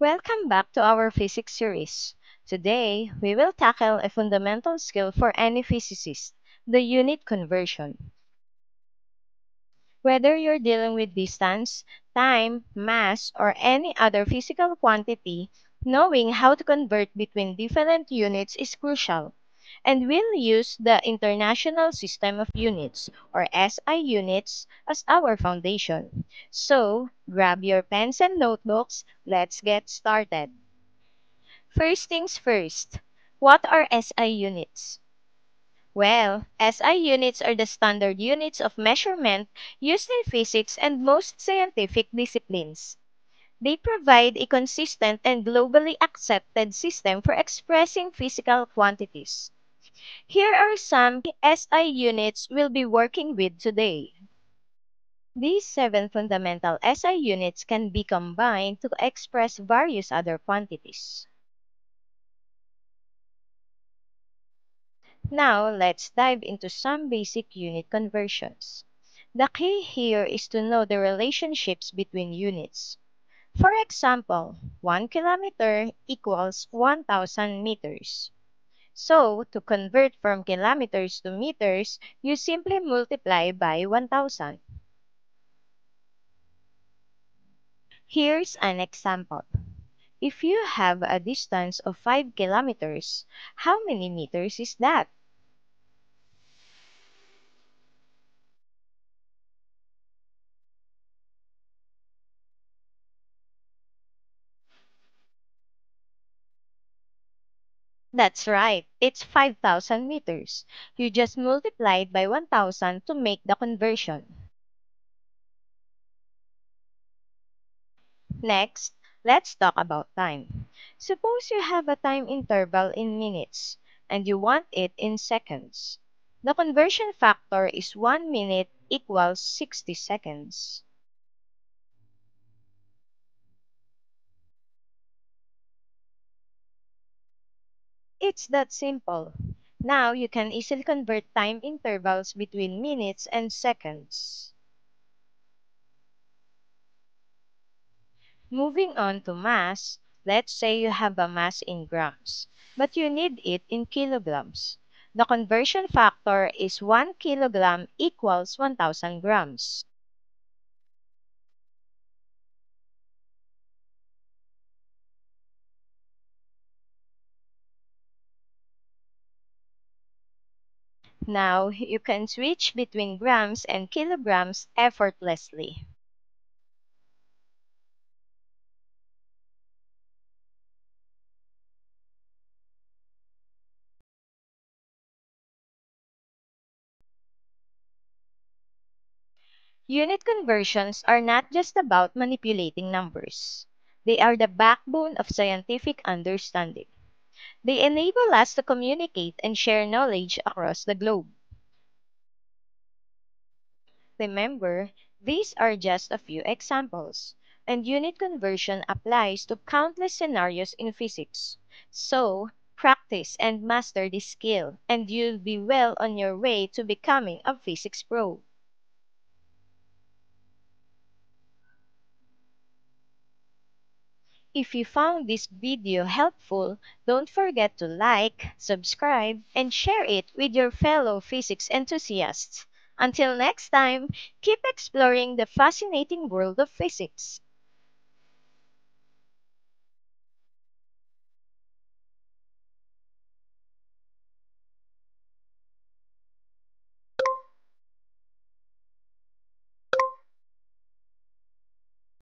Welcome back to our physics series. Today, we will tackle a fundamental skill for any physicist, the unit conversion. Whether you're dealing with distance, time, mass, or any other physical quantity, knowing how to convert between different units is crucial and we will use the International System of Units, or SI units, as our foundation. So, grab your pens and notebooks. Let's get started. First things first, what are SI units? Well, SI units are the standard units of measurement used in physics and most scientific disciplines. They provide a consistent and globally accepted system for expressing physical quantities. Here are some SI units we'll be working with today. These seven fundamental SI units can be combined to express various other quantities. Now, let's dive into some basic unit conversions. The key here is to know the relationships between units. For example, 1 kilometer equals 1,000 meters. So, to convert from kilometers to meters, you simply multiply by 1,000. Here's an example. If you have a distance of 5 kilometers, how many meters is that? That's right. It's 5,000 meters. You just multiplied by 1,000 to make the conversion. Next, let's talk about time. Suppose you have a time interval in minutes and you want it in seconds. The conversion factor is 1 minute equals 60 seconds. It's that simple. Now you can easily convert time intervals between minutes and seconds. Moving on to mass, let's say you have a mass in grams, but you need it in kilograms. The conversion factor is 1 kilogram equals 1,000 grams. Now, you can switch between grams and kilograms effortlessly. Unit conversions are not just about manipulating numbers. They are the backbone of scientific understanding. They enable us to communicate and share knowledge across the globe. Remember, these are just a few examples, and unit conversion applies to countless scenarios in physics. So, practice and master this skill, and you'll be well on your way to becoming a physics pro. If you found this video helpful, don't forget to like, subscribe, and share it with your fellow physics enthusiasts. Until next time, keep exploring the fascinating world of physics.